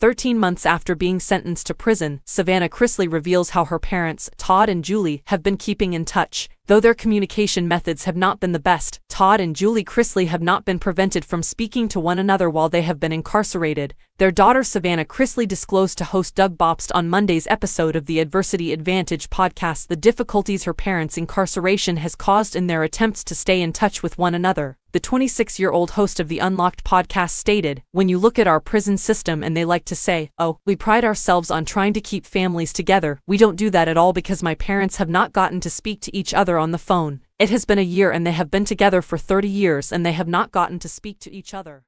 13 months after being sentenced to prison, Savannah Chrisley reveals how her parents, Todd and Julie, have been keeping in touch. Though their communication methods have not been the best, Todd and Julie Chrisley have not been prevented from speaking to one another while they have been incarcerated. Their daughter Savannah Chrisley disclosed to host Doug Bopst on Monday's episode of the Adversity Advantage podcast the difficulties her parents' incarceration has caused in their attempts to stay in touch with one another the 26-year-old host of the Unlocked podcast stated, When you look at our prison system and they like to say, oh, we pride ourselves on trying to keep families together, we don't do that at all because my parents have not gotten to speak to each other on the phone. It has been a year and they have been together for 30 years and they have not gotten to speak to each other.